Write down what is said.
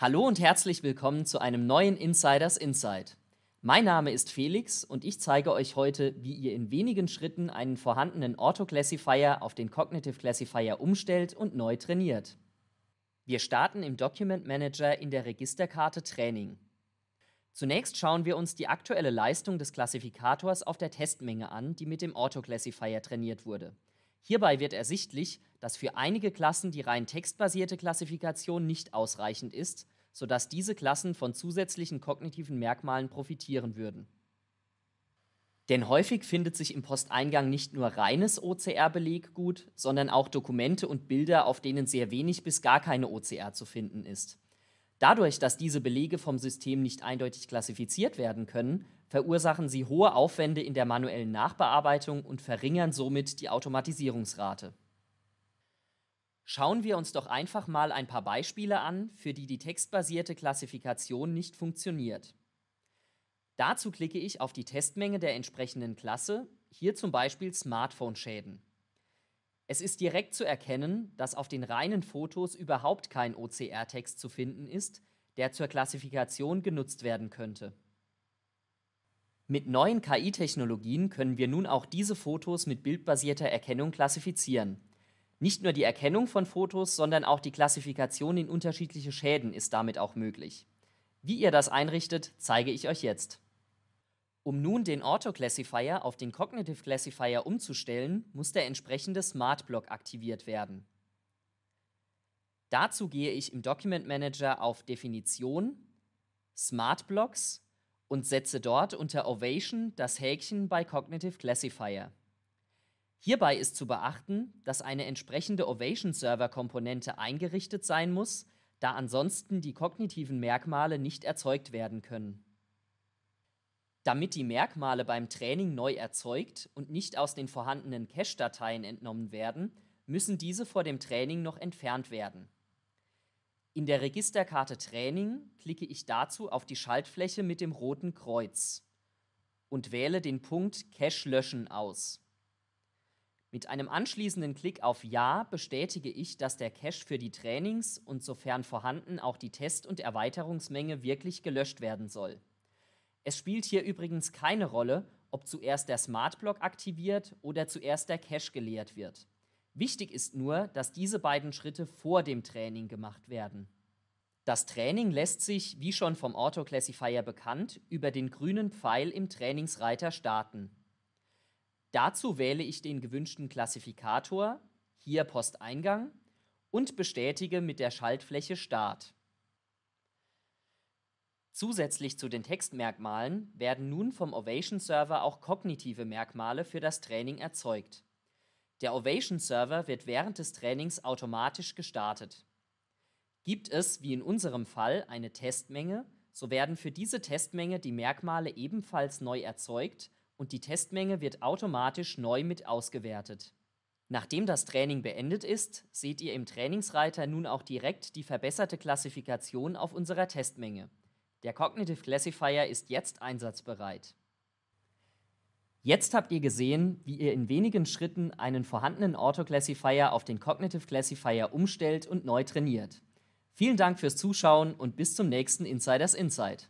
Hallo und herzlich willkommen zu einem neuen Insiders Insight. Mein Name ist Felix und ich zeige euch heute, wie ihr in wenigen Schritten einen vorhandenen Orthoclassifier auf den Cognitive Classifier umstellt und neu trainiert. Wir starten im Document Manager in der Registerkarte Training. Zunächst schauen wir uns die aktuelle Leistung des Klassifikators auf der Testmenge an, die mit dem Orthoclassifier trainiert wurde. Hierbei wird ersichtlich, dass für einige Klassen die rein textbasierte Klassifikation nicht ausreichend ist, sodass diese Klassen von zusätzlichen kognitiven Merkmalen profitieren würden. Denn häufig findet sich im Posteingang nicht nur reines OCR-Beleggut, sondern auch Dokumente und Bilder, auf denen sehr wenig bis gar keine OCR zu finden ist. Dadurch, dass diese Belege vom System nicht eindeutig klassifiziert werden können, verursachen sie hohe Aufwände in der manuellen Nachbearbeitung und verringern somit die Automatisierungsrate. Schauen wir uns doch einfach mal ein paar Beispiele an, für die die textbasierte Klassifikation nicht funktioniert. Dazu klicke ich auf die Testmenge der entsprechenden Klasse, hier zum Beispiel Smartphone-Schäden. Es ist direkt zu erkennen, dass auf den reinen Fotos überhaupt kein OCR-Text zu finden ist, der zur Klassifikation genutzt werden könnte. Mit neuen KI-Technologien können wir nun auch diese Fotos mit bildbasierter Erkennung klassifizieren. Nicht nur die Erkennung von Fotos, sondern auch die Klassifikation in unterschiedliche Schäden ist damit auch möglich. Wie ihr das einrichtet, zeige ich euch jetzt. Um nun den Ortho-Classifier auf den Cognitive Classifier umzustellen, muss der entsprechende Smart Block aktiviert werden. Dazu gehe ich im Document Manager auf Definition, Smart Blocks und setze dort unter Ovation das Häkchen bei Cognitive Classifier. Hierbei ist zu beachten, dass eine entsprechende Ovation-Server-Komponente eingerichtet sein muss, da ansonsten die kognitiven Merkmale nicht erzeugt werden können. Damit die Merkmale beim Training neu erzeugt und nicht aus den vorhandenen Cache-Dateien entnommen werden, müssen diese vor dem Training noch entfernt werden. In der Registerkarte Training klicke ich dazu auf die Schaltfläche mit dem roten Kreuz und wähle den Punkt Cache löschen aus. Mit einem anschließenden Klick auf Ja bestätige ich, dass der Cache für die Trainings und sofern vorhanden auch die Test- und Erweiterungsmenge wirklich gelöscht werden soll. Es spielt hier übrigens keine Rolle, ob zuerst der Smart Block aktiviert oder zuerst der Cache geleert wird. Wichtig ist nur, dass diese beiden Schritte vor dem Training gemacht werden. Das Training lässt sich, wie schon vom Auto Classifier bekannt, über den grünen Pfeil im Trainingsreiter starten. Dazu wähle ich den gewünschten Klassifikator, hier Posteingang, und bestätige mit der Schaltfläche Start. Zusätzlich zu den Textmerkmalen werden nun vom Ovation Server auch kognitive Merkmale für das Training erzeugt. Der Ovation Server wird während des Trainings automatisch gestartet. Gibt es, wie in unserem Fall, eine Testmenge, so werden für diese Testmenge die Merkmale ebenfalls neu erzeugt und die Testmenge wird automatisch neu mit ausgewertet. Nachdem das Training beendet ist, seht ihr im Trainingsreiter nun auch direkt die verbesserte Klassifikation auf unserer Testmenge. Der Cognitive Classifier ist jetzt einsatzbereit. Jetzt habt ihr gesehen, wie ihr in wenigen Schritten einen vorhandenen Orthoclassifier auf den Cognitive Classifier umstellt und neu trainiert. Vielen Dank fürs Zuschauen und bis zum nächsten Insiders Insight.